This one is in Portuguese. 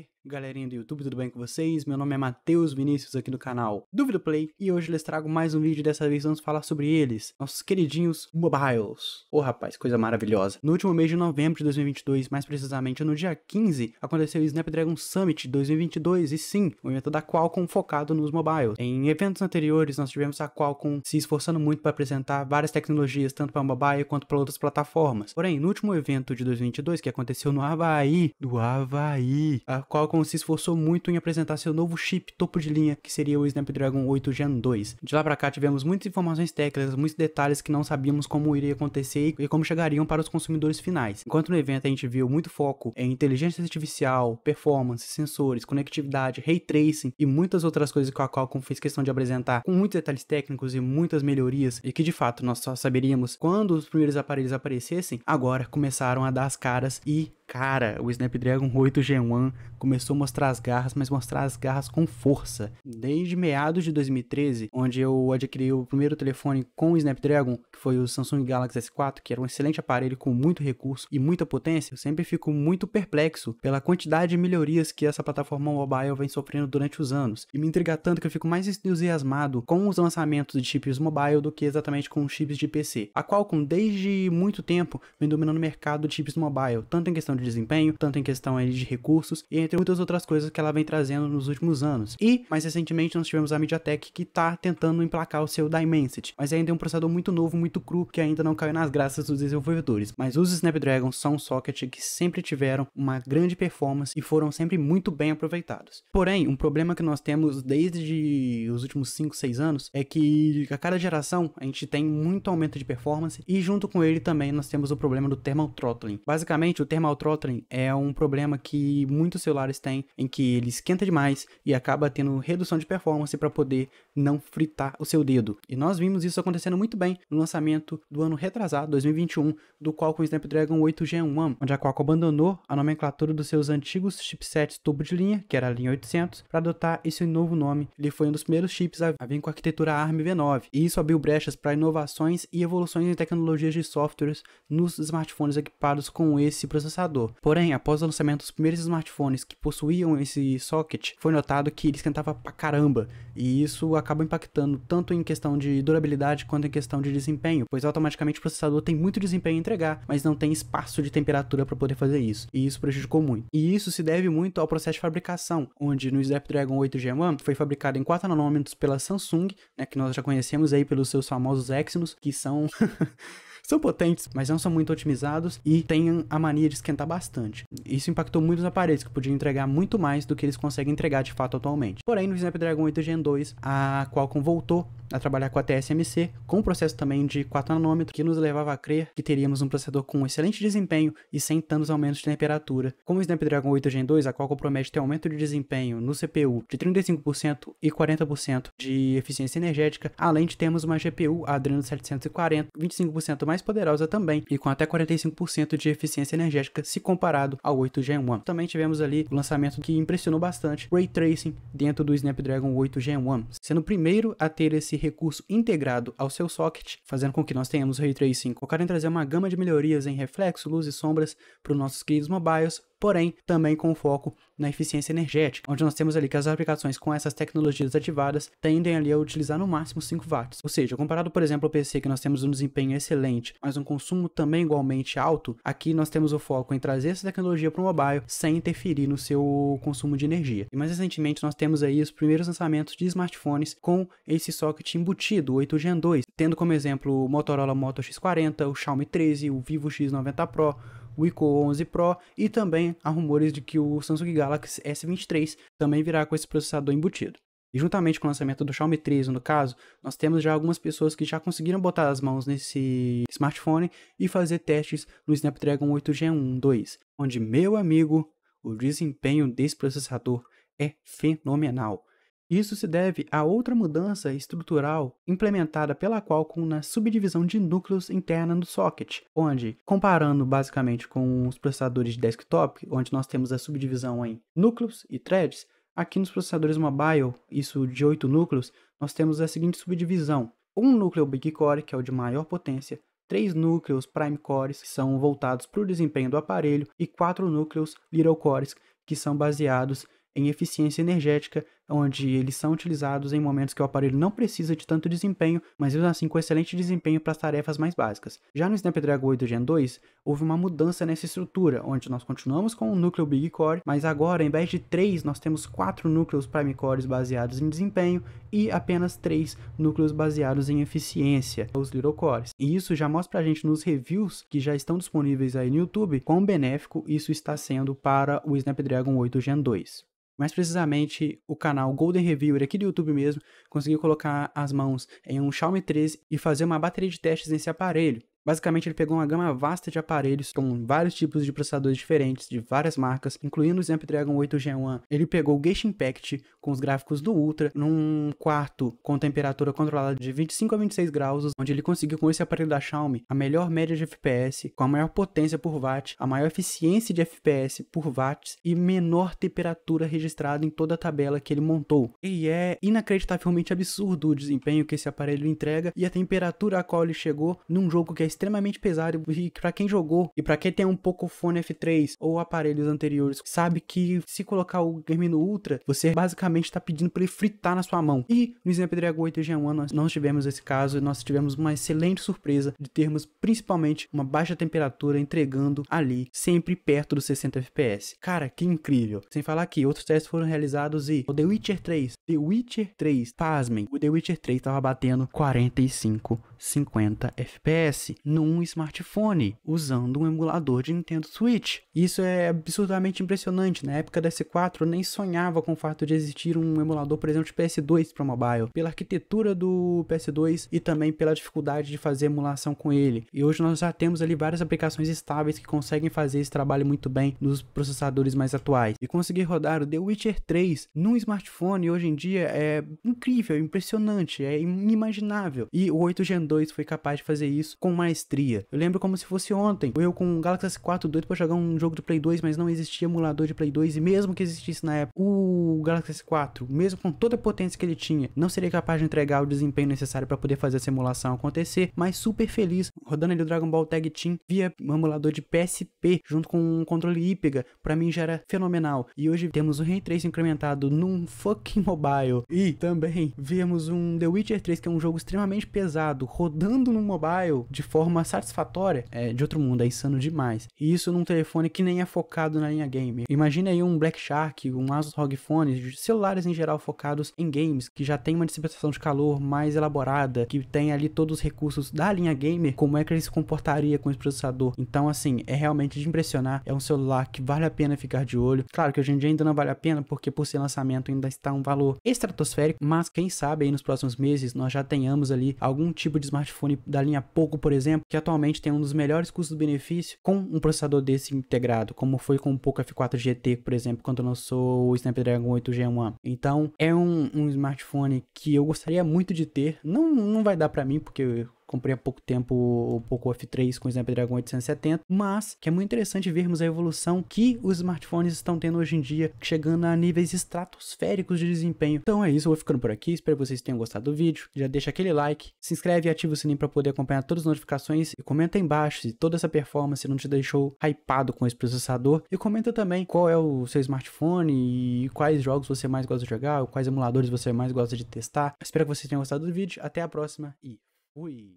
Ray Galerinha do YouTube, tudo bem com vocês? Meu nome é Matheus Vinícius aqui do canal Dúvida Play e hoje lhes trago mais um vídeo. Dessa vez vamos falar sobre eles, nossos queridinhos mobiles. Ô oh, rapaz, coisa maravilhosa. No último mês de novembro de 2022, mais precisamente no dia 15, aconteceu o Snapdragon Summit 2022 e sim, o evento da Qualcomm focado nos mobiles. Em eventos anteriores, nós tivemos a Qualcomm se esforçando muito para apresentar várias tecnologias, tanto para mobile quanto para outras plataformas. Porém, no último evento de 2022, que aconteceu no Havaí, do Havaí, a Qualcomm Qualcomm se esforçou muito em apresentar seu novo chip topo de linha, que seria o Snapdragon 8 Gen 2. De lá para cá tivemos muitas informações técnicas, muitos detalhes que não sabíamos como iria acontecer e como chegariam para os consumidores finais. Enquanto no evento a gente viu muito foco em inteligência artificial, performance, sensores, conectividade, ray tracing e muitas outras coisas que a Qualcomm fez questão de apresentar com muitos detalhes técnicos e muitas melhorias e que de fato nós só saberíamos quando os primeiros aparelhos aparecessem, agora começaram a dar as caras e cara, o Snapdragon 8 Gen 1 começou a mostrar as garras, mas mostrar as garras com força. Desde meados de 2013, onde eu adquiri o primeiro telefone com o Snapdragon, que foi o Samsung Galaxy S4, que era um excelente aparelho com muito recurso e muita potência, eu sempre fico muito perplexo pela quantidade de melhorias que essa plataforma mobile vem sofrendo durante os anos. E me intriga tanto que eu fico mais entusiasmado com os lançamentos de chips mobile do que exatamente com chips de PC. A Qualcomm, desde muito tempo, vem dominando o mercado de chips mobile, tanto em questão de desempenho, tanto em questão aí de recursos, e entre muitas outras coisas que ela vem trazendo nos últimos anos. E, mais recentemente, nós tivemos a MediaTek que está tentando emplacar o seu Dimensity, mas ainda é um processador muito novo, muito cru, que ainda não caiu nas graças dos desenvolvedores. Mas os Snapdragon são um socket que sempre tiveram uma grande performance e foram sempre muito bem aproveitados. Porém, um problema que nós temos desde os últimos 5, 6 anos é que a cada geração a gente tem muito aumento de performance e junto com ele também nós temos o problema do thermal throttling. Basicamente, o thermal throttling é um problema que muitos celulares têm, em que ele esquenta demais e acaba tendo redução de performance para poder não fritar o seu dedo. E nós vimos isso acontecendo muito bem no lançamento do ano retrasado, 2021, do Qualcomm Snapdragon 8 Gen 1, onde a Qualcomm abandonou a nomenclatura dos seus antigos chipsets topo de linha, que era a linha 800, para adotar esse novo nome. Ele foi um dos primeiros chips a vir com a arquitetura ARM V9, e isso abriu brechas para inovações e evoluções em tecnologias de softwares nos smartphones equipados com esse processador computador. Porém, após o lançamento dos primeiros smartphones que possuíam esse socket, foi notado que ele esquentava pra caramba, e isso acaba impactando tanto em questão de durabilidade quanto em questão de desempenho, pois automaticamente o processador tem muito desempenho a entregar, mas não tem espaço de temperatura para poder fazer isso, e isso prejudicou muito. E isso se deve muito ao processo de fabricação, onde no Snapdragon 8 Gen 1 foi fabricado em 4 nanômetros pela Samsung, né, que nós já conhecemos aí pelos seus famosos Exynos, que são são potentes, mas não são muito otimizados e têm a mania de esquentar bastante. Isso impactou muito os aparelhos, que podiam entregar muito mais do que eles conseguem entregar de fato atualmente. Porém, no Snapdragon 8 Gen 2, a Qualcomm voltou a trabalhar com a TSMC, com um processo também de 4 nanômetros, que nos levava a crer que teríamos um processador com excelente desempenho e sem tantos aumentos de temperatura. Como o Snapdragon 8 Gen 2, a Qualcomm promete ter aumento de desempenho no CPU de 35% e 40% de eficiência energética, além de termos uma GPU Adreno 740, 25% mais poderosa também e com até 45% de eficiência energética se comparado ao 8 Gen 1. Também tivemos ali o lançamento que impressionou bastante, Ray Tracing dentro do Snapdragon 8 Gen 1, sendo o primeiro a ter esse recurso integrado ao seu socket, fazendo com que nós tenhamos Ray Tracing, focar em trazer uma gama de melhorias em reflexo, luz e sombras para os nossos queridos mobiles, porém também com foco na eficiência energética, onde nós temos ali que as aplicações com essas tecnologias ativadas tendem ali a utilizar no máximo 5 watts. Ou seja, comparado, por exemplo, ao PC, que nós temos um desempenho excelente, mas um consumo também igualmente alto, aqui nós temos o foco em trazer essa tecnologia para o mobile sem interferir no seu consumo de energia. E mais recentemente nós temos aí os primeiros lançamentos de smartphones com esse socket embutido, o 8 Gen 2, tendo como exemplo o Motorola Moto X40, o Xiaomi 13, o Vivo X90 Pro, o ICO 11 Pro e também há rumores de que o Samsung Galaxy S23 também virá com esse processador embutido. E juntamente com o lançamento do Xiaomi 13, no caso, nós temos já algumas pessoas que já conseguiram botar as mãos nesse smartphone e fazer testes no Snapdragon 8 Gen 1 2, onde, meu amigo, o desempenho desse processador é fenomenal. Isso se deve a outra mudança estrutural implementada pela Qualcomm na subdivisão de núcleos interna do socket, onde, comparando basicamente com os processadores de desktop, onde nós temos a subdivisão em núcleos e threads, aqui nos processadores mobile, isso de 8 núcleos, nós temos a seguinte subdivisão: um núcleo big core, que é o de maior potência, três núcleos prime cores, que são voltados para o desempenho do aparelho, e quatro núcleos little cores, que são baseados em eficiência energética onde eles são utilizados em momentos que o aparelho não precisa de tanto desempenho, mas mesmo assim com excelente desempenho para as tarefas mais básicas. Já no Snapdragon 8 Gen 2, houve uma mudança nessa estrutura, onde nós continuamos com o núcleo Big Core, mas agora, em vez de 3, nós temos 4 núcleos Prime Cores baseados em desempenho e apenas 3 núcleos baseados em eficiência, os Little Cores. E isso já mostra pra gente nos reviews que já estão disponíveis aí no YouTube quão benéfico isso está sendo para o Snapdragon 8 Gen 2 mais precisamente o canal Golden Reviewer é aqui do YouTube mesmo, conseguiu colocar as mãos em um Xiaomi 13 e fazer uma bateria de testes nesse aparelho. Basicamente, ele pegou uma gama vasta de aparelhos com vários tipos de processadores diferentes, de várias marcas, incluindo o Snapdragon 8 Gen 1. Ele pegou o Gate Impact com os gráficos do Ultra num quarto com temperatura controlada de 25 a 26 graus, onde ele conseguiu com esse aparelho da Xiaomi a melhor média de FPS, com a maior potência por watt, a maior eficiência de FPS por watts e menor temperatura registrada em toda a tabela que ele montou. E é inacreditavelmente absurdo o desempenho que esse aparelho entrega e a temperatura a qual ele chegou num jogo que é extremamente pesado e para quem jogou e para quem tem um pouco fone F3 ou aparelhos anteriores, sabe que se colocar o game Ultra, você basicamente está pedindo para ele fritar na sua mão. E no Dragon 8 Gen 1 nós não tivemos esse caso e nós tivemos uma excelente surpresa de termos principalmente uma baixa temperatura entregando ali sempre perto dos 60 FPS. Cara, que incrível. Sem falar que outros testes foram realizados e o The Witcher 3, The Witcher 3, pasmem, o The Witcher 3 estava batendo 45 50 FPS num smartphone usando um emulador de Nintendo Switch. Isso é absurdamente impressionante. Na época da S4 eu nem sonhava com o fato de existir um emulador, por exemplo, de PS2 para mobile, pela arquitetura do PS2 e também pela dificuldade de fazer emulação com ele. E hoje nós já temos ali várias aplicações estáveis que conseguem fazer esse trabalho muito bem nos processadores mais atuais. E conseguir rodar o The Witcher 3 num smartphone hoje em dia é incrível, impressionante, é inimaginável. E o 8 Gen 2 foi capaz de fazer isso com maestria. Eu lembro como se fosse ontem, eu com o Galaxy S4 doido pra jogar um jogo do Play 2, mas não existia emulador de Play 2, e mesmo que existisse na época, o Galaxy S4, mesmo com toda a potência que ele tinha, não seria capaz de entregar o desempenho necessário para poder fazer essa emulação acontecer, mas super feliz, rodando ali o Dragon Ball Tag Team via um emulador de PSP, junto com um controle Ípega, para mim já era fenomenal. E hoje temos o Ray Trace incrementado num fucking mobile, e também vemos um The Witcher 3, que é um jogo extremamente pesado, rodando no mobile de forma satisfatória é de outro mundo, é insano demais. E isso num telefone que nem é focado na linha game. Imagina aí um Black Shark, um Asus ROG Phone, celulares em geral focados em games, que já tem uma dissipação de calor mais elaborada, que tem ali todos os recursos da linha gamer, como é que ele se comportaria com esse processador. Então, assim, é realmente de impressionar, é um celular que vale a pena ficar de olho. Claro que hoje em dia ainda não vale a pena, porque por ser lançamento ainda está um valor estratosférico, mas quem sabe aí nos próximos meses nós já tenhamos ali algum tipo de smartphone da linha Poco, por exemplo, que atualmente tem um dos melhores custos-benefício com um processador desse integrado, como foi com o Poco F4 GT, por exemplo, quando lançou o Snapdragon 8 G1. Então, é um, um smartphone que eu gostaria muito de ter. Não, não vai dar para mim, porque eu, Comprei há pouco tempo o Poco F3 com o Snapdragon 870, mas que é muito interessante vermos a evolução que os smartphones estão tendo hoje em dia, chegando a níveis estratosféricos de desempenho. Então é isso, eu vou ficando por aqui, espero que vocês tenham gostado do vídeo. Já deixa aquele like, se inscreve e ativa o sininho para poder acompanhar todas as notificações e comenta aí embaixo se toda essa performance não te deixou hypado com esse processador e comenta também qual é o seu smartphone e quais jogos você mais gosta de jogar, quais emuladores você mais gosta de testar. Espero que vocês tenham gostado do vídeo, até a próxima e fui!